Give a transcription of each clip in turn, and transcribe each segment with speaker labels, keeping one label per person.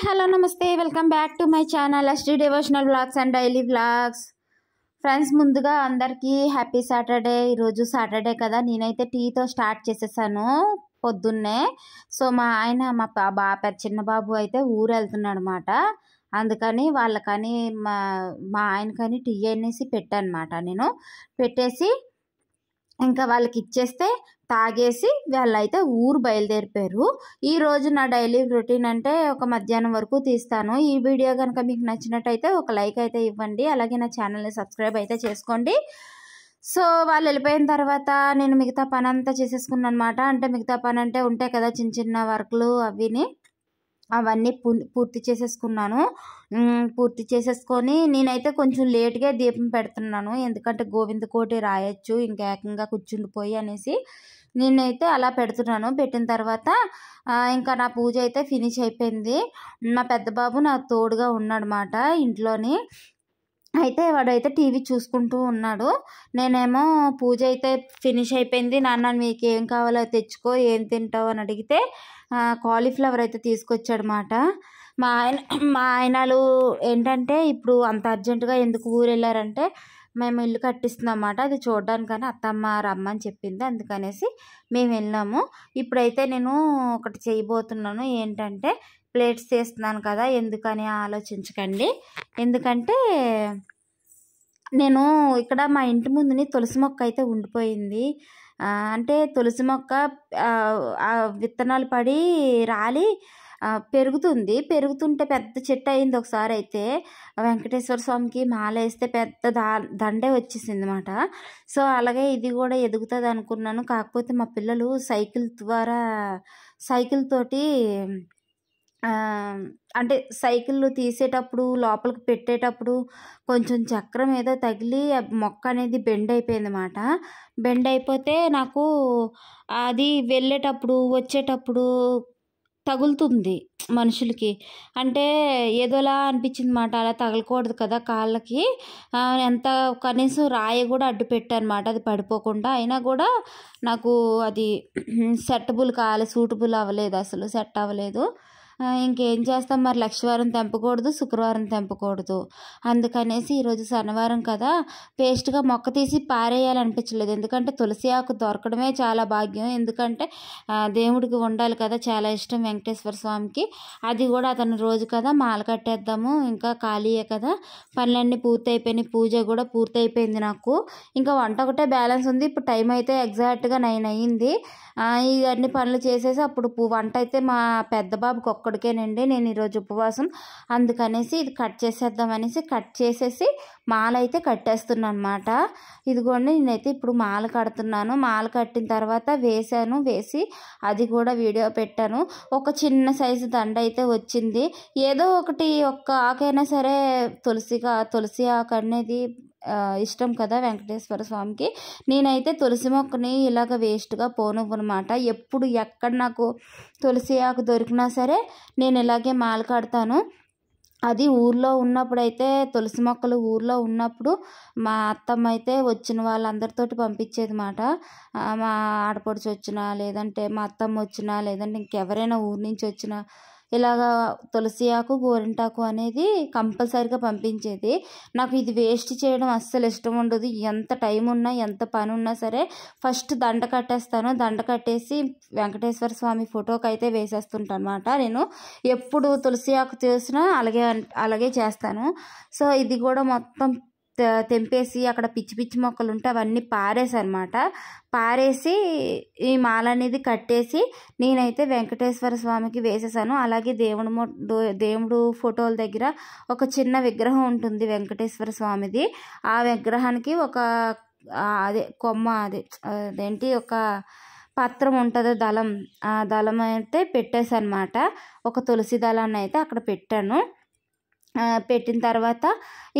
Speaker 1: hi hello నమస్తే welcome back to my channel అస్టీ devotional blogs and daily blogs friends ముందుగా అందరికీ happy Saturday ఈరోజు సాటర్డే కదా నేనైతే టీతో స్టార్ట్ చేసేసాను పొద్దున్నే సో మా ఆయన మా బా చిన్న బాబు అయితే ఊరు వెళ్తున్నాడు అనమాట అందుకని వాళ్ళకని మా మా ఆయనకని టీ అనేసి పెట్టానమాట నేను పెట్టేసి ఇంకా వాళ్ళకి ఇచ్చేస్తే తాగేసి వాళ్ళైతే ఊరు బయలుదేరిపోయారు ఈరోజు నా డైలీ రొటీన్ అంటే ఒక మధ్యాహ్నం వరకు తీస్తాను ఈ వీడియో కనుక మీకు నచ్చినట్టయితే ఒక లైక్ అయితే ఇవ్వండి అలాగే నా ఛానల్ని సబ్స్క్రైబ్ అయితే చేసుకోండి సో వాళ్ళు వెళ్ళిపోయిన తర్వాత నేను మిగతా పని అంతా చేసేసుకున్నాను అనమాట అంటే మిగతా పని అంటే ఉంటాయి కదా చిన్న చిన్న వర్క్లు అవిని అవన్నీ పూర్తి చేసేసుకున్నాను పూర్తి చేసేసుకొని నేనైతే కొంచెం లేట్గా దీపం పెడుతున్నాను ఎందుకంటే కోటి రాయొచ్చు ఇంకా ఏకంగా కూర్చుండిపోయి అనేసి నేనైతే అలా పెడుతున్నాను పెట్టిన తర్వాత ఇంకా నా పూజ అయితే ఫినిష్ అయిపోయింది మా పెద్ద బాబు తోడుగా తోడుగా మాట ఇంట్లోని అయితే వాడైతే టీవీ చూసుకుంటూ ఉన్నాడు నేనేమో పూజ అయితే ఫినిష్ అయిపోయింది నాన్న మీకు ఏం కావాలో తెచ్చుకో ఏం తింటావు అని అడిగితే కాలీఫ్లవర్ అయితే తీసుకొచ్చాడనమాట మా ఆయన మా ఆయనలు ఏంటంటే ఇప్పుడు అంత అర్జెంటుగా ఎందుకు ఊరు వెళ్ళారంటే మేము ఇల్లు కట్టిస్తున్నాం అన్నమాట అది చూడడానికని అత్తమ్మ రమ్మని చెప్పింది అందుకనేసి మేము వెళ్ళాము ఇప్పుడైతే నేను ఒకటి చేయబోతున్నాను ఏంటంటే ప్లేట్స్ చేస్తున్నాను కదా ఎందుకని ఆలోచించకండి ఎందుకంటే నేను ఇక్కడ మా ఇంటి ముందుని తులసి మొక్క అయితే ఉండిపోయింది అంటే తులసి మొక్క విత్తనాలు పడి రాలి పెరుగుతుంది పెరుగుతుంటే పెద్ద చెట్టు అయింది ఒకసారి అయితే వెంకటేశ్వర స్వామికి మాల వేస్తే పెద్ద దా దండే వచ్చేసింది అనమాట సో అలాగే ఇది కూడా ఎదుగుతుంది అనుకున్నాను కాకపోతే మా పిల్లలు సైకిల్ ద్వారా సైకిల్ తోటి అంటే సైకిల్ తీసేటప్పుడు లోపలికి పెట్టేటప్పుడు కొంచెం చక్రం ఏదో తగిలి మొక్క అనేది బెండ్ అయిపోయింది అనమాట బెండ్ అయిపోతే నాకు అది వెళ్ళేటప్పుడు వచ్చేటప్పుడు తగులుతుంది మనుషులకి అంటే ఏదోలా అనిపించింది మాట అలా తగలకూడదు కదా కాళ్ళకి ఎంత కనీసం రాయి కూడా అడ్డు పెట్టానమాట అది పడిపోకుండా అయినా కూడా నాకు అది సెట్టబుల్ కావాలి సూటబుల్ అవ్వలేదు అసలు సెట్ అవ్వలేదు ఇంకేం చేస్తాం మరి లక్షవారం తెంపకూడదు శుక్రవారం తెంపకూడదు అందుకనేసి ఈరోజు శనివారం కదా పేస్ట్గా మొక్క తీసి పారేయాలనిపించలేదు ఎందుకంటే తులసి ఆకు దొరకడమే చాలా భాగ్యం ఎందుకంటే దేవుడికి ఉండాలి కదా చాలా ఇష్టం వెంకటేశ్వర స్వామికి అది కూడా అతను రోజు కదా మాల కట్టేద్దాము ఇంకా ఖాళీయే కదా పనులన్నీ పూర్తి అయిపోయినాయి పూజ కూడా పూర్తి అయిపోయింది నాకు ఇంకా వంట ఒకటే బ్యాలెన్స్ ఉంది ఇప్పుడు టైం అయితే ఎగ్జాక్ట్గా నైన్ అయ్యింది ఇవన్నీ పనులు చేసేసి అప్పుడు వంట అయితే మా పెద్ద బాబుకి ఒక్క ఒక్కడికేనండి నేను ఈరోజు ఉపవాసం అందుకనేసి ఇది కట్ చేసేద్దాం అనేసి కట్ చేసేసి మాల అయితే కట్టేస్తున్నాను అనమాట ఇదిగోండి నేనైతే ఇప్పుడు మాల కడుతున్నాను మాల కట్టిన తర్వాత వేసాను వేసి అది కూడా వీడియో పెట్టాను ఒక చిన్న సైజు దండ అయితే వచ్చింది ఏదో ఒకటి ఒక్క ఆకైనా సరే తులసిగా తులసి ఆకు అనేది ఇష్టం కదా వెంకటేశ్వర స్వామికి నేనైతే తులసి మొక్కని ఇలాగ వేస్ట్గా పోనివ్వనమాట ఎప్పుడు ఎక్కడ నాకు తులసి ఆకు దొరికినా సరే నేను ఇలాగే మాల కడతాను అది ఊర్లో ఉన్నప్పుడైతే తులసి మొక్కలు ఊర్లో ఉన్నప్పుడు మా అత్తమ్మ అయితే వచ్చిన వాళ్ళందరితోటి పంపించేది మాట మా ఆడపడుచు వచ్చినా లేదంటే మా అత్తమ్మ వచ్చినా లేదంటే ఇంకెవరైనా ఊరి నుంచి వచ్చినా ఇలాగా తులసి ఆకు గోరింటాకు అనేది కంపల్సరీగా పంపించేది నాకు ఇది వేస్ట్ చేయడం అస్సలు ఇష్టం ఉండదు ఎంత టైం ఉన్నా ఎంత పని ఉన్నా సరే ఫస్ట్ దండ కట్టేస్తాను దండ కట్టేసి వెంకటేశ్వర స్వామి ఫోటోకి అయితే వేసేస్తుంటాను అనమాట నేను ఎప్పుడు తులసి ఆకు చేసినా అలాగే అలాగే చేస్తాను సో ఇది కూడా మొత్తం తెంపేసి అక్కడ పిచ్చి పిచ్చి మొక్కలు ఉంటే అవన్నీ పారేసనమాట పారేసి ఈ మాల అనేది కట్టేసి నేనైతే వెంకటేశ్వర స్వామికి వేసేసాను అలాగే దేవుడు దేవుడు ఫోటోల దగ్గర ఒక చిన్న విగ్రహం ఉంటుంది వెంకటేశ్వర స్వామిది ఆ విగ్రహానికి ఒక అదే కొమ్మ అదే అదేంటి ఒక పత్రం ఉంటుంది దళం ఆ దళం అయితే పెట్టేసనమాట ఒక తులసి దళాన్ని అయితే అక్కడ పెట్టాను పెట్టిన తర్వాత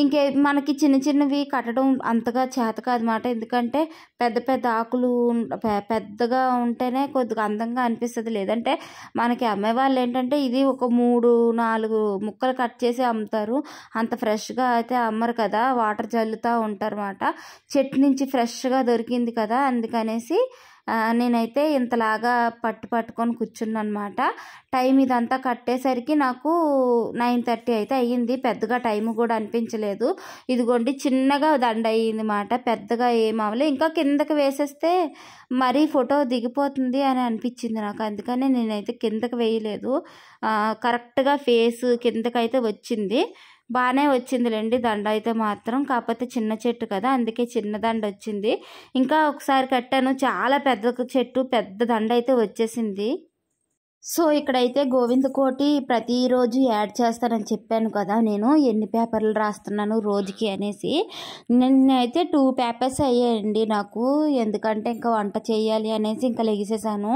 Speaker 1: ఇంకే మనకి చిన్న చిన్నవి కట్టడం అంతగా చేత కాదనమాట ఎందుకంటే పెద్ద పెద్ద ఆకులు పెద్దగా ఉంటేనే కొద్దిగా అందంగా అనిపిస్తుంది లేదంటే మనకి అమ్మే వాళ్ళు ఏంటంటే ఇది ఒక మూడు నాలుగు ముక్కలు కట్ చేసి అమ్ముతారు అంత ఫ్రెష్గా అయితే అమ్మరు కదా వాటర్ జల్లుతూ అన్నమాట చెట్టు నుంచి ఫ్రెష్గా దొరికింది కదా అందుకనేసి నేనైతే ఇంతలాగా పట్టు పట్టుకొని కూర్చున్నమాట టైం ఇదంతా కట్టేసరికి నాకు నైన్ థర్టీ అయితే అయ్యింది పెద్దగా టైం కూడా అనిపించలేదు ఇదిగోండి చిన్నగా దండ అయ్యింది మాట పెద్దగా ఏమవలే ఇంకా కిందకి వేసేస్తే మరీ ఫోటో దిగిపోతుంది అని అనిపించింది నాకు అందుకనే నేనైతే కిందకి వేయలేదు కరెక్ట్గా ఫేస్ కిందకైతే వచ్చింది బాగానే వచ్చిందిలేండి దండ అయితే మాత్రం కాకపోతే చిన్న చెట్టు కదా అందుకే చిన్న దండ వచ్చింది ఇంకా ఒకసారి కట్టాను చాలా పెద్ద చెట్టు పెద్ద దండ అయితే వచ్చేసింది సో ఇక్కడైతే గోవింద్ కోటి ప్రతిరోజు యాడ్ చేస్తానని చెప్పాను కదా నేను ఎన్ని పేపర్లు రాస్తున్నాను రోజుకి అనేసి నిన్నైతే టూ పేపర్స్ అయ్యాయండి నాకు ఎందుకంటే ఇంకా వంట చేయాలి అనేసి ఇంకా లెగిసేసాను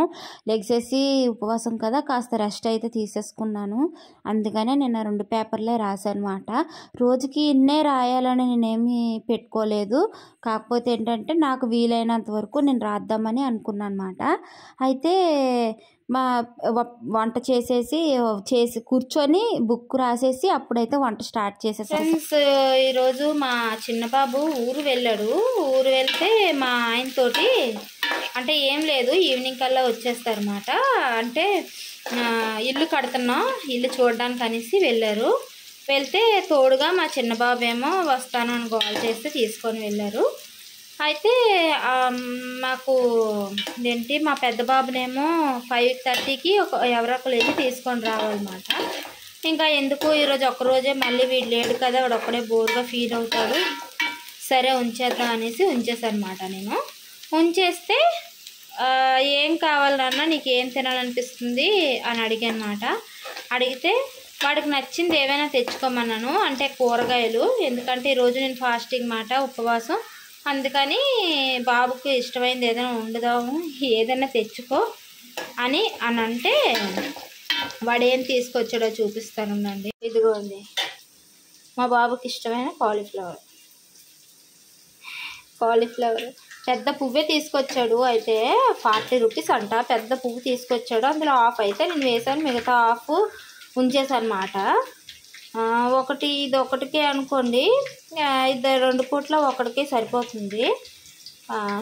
Speaker 1: లెగిసేసి ఉపవాసం కదా కాస్త రెస్ట్ అయితే తీసేసుకున్నాను అందుకనే నేను రెండు పేపర్లే రాశానమాట రోజుకి ఇన్నే రాయాలని నేనేమి పెట్టుకోలేదు కాకపోతే ఏంటంటే నాకు వీలైనంత వరకు నేను రాద్దామని అనుకున్నాను అనమాట అయితే మా వంట చేసేసి చేసి కూర్చొని బుక్ రాసేసి అప్పుడైతే వంట స్టార్ట్ చేసేసాను ఈరోజు మా చిన్న బాబు ఊరు వెళ్ళాడు ఊరు వెళ్తే మా ఆయనతోటి అంటే ఏం లేదు ఈవినింగ్ కల్లా వచ్చేస్తారన్నమాట అంటే ఇల్లు కడుతున్నాం ఇల్లు చూడడానికి అనేసి వెళ్ళారు వెళ్తే తోడుగా మా చిన్న బాబు ఏమో వస్తాను అని గోల్ చేస్తే తీసుకొని వెళ్ళారు అయితే మాకు ఏంటి మా పెద్ద బాబునేమో ఫైవ్ థర్టీకి ఒక ఎవరొక లేచి తీసుకొని రావాలన్నమాట ఇంకా ఎందుకు ఈరోజు ఒక్కరోజే మళ్ళీ వీడు లేడు కదా వాడు ఒక్కడే బోర్గా ఫీల్ అవుతాడు సరే ఉంచేద్దాం అనేసి ఉంచేసానమాట నేను ఉంచేస్తే ఏం కావాలన్నా నీకు ఏం తినాలనిపిస్తుంది అని అడిగానమాట అడిగితే వాడికి నచ్చింది ఏమైనా తెచ్చుకోమన్నాను అంటే కూరగాయలు ఎందుకంటే ఈరోజు నేను ఫాస్టింగ్ మాట ఉపవాసం అందుకని బాబుకి ఇష్టమైనది ఏదైనా ఉండదాము ఏదైనా తెచ్చుకో అని అని అంటే వాడు ఏం తీసుకొచ్చాడో ఇదిగో ఇదిగోండి మా బాబుకి ఇష్టమైన కాలీఫ్లవర్ కాలీఫ్లవర్ పెద్ద పువ్వే తీసుకొచ్చాడు అయితే ఫార్టీ రూపీస్ అంట పెద్ద పువ్వు తీసుకొచ్చాడు అందులో ఆఫ్ అయితే నేను వేసాను మిగతా ఆఫ్ ఉంచేసాను అన్నమాట ఒకటి ఇది ఒకటికే అనుకోండి ఇద్దరు రెండు పూట్ల ఒకటికే సరిపోతుంది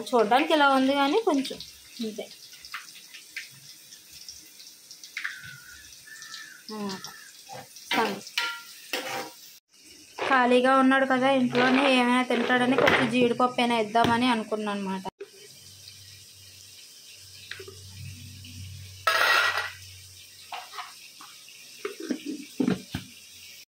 Speaker 1: చూడడానికి ఇలా ఉంది కానీ కొంచెం అంతే ఖాళీగా ఉన్నాడు కదా ఇంట్లోనే ఏమైనా తింటాడని కొంచెం జీడిపప్పు అయినా ఇద్దామని అనుకున్నాను అనమాట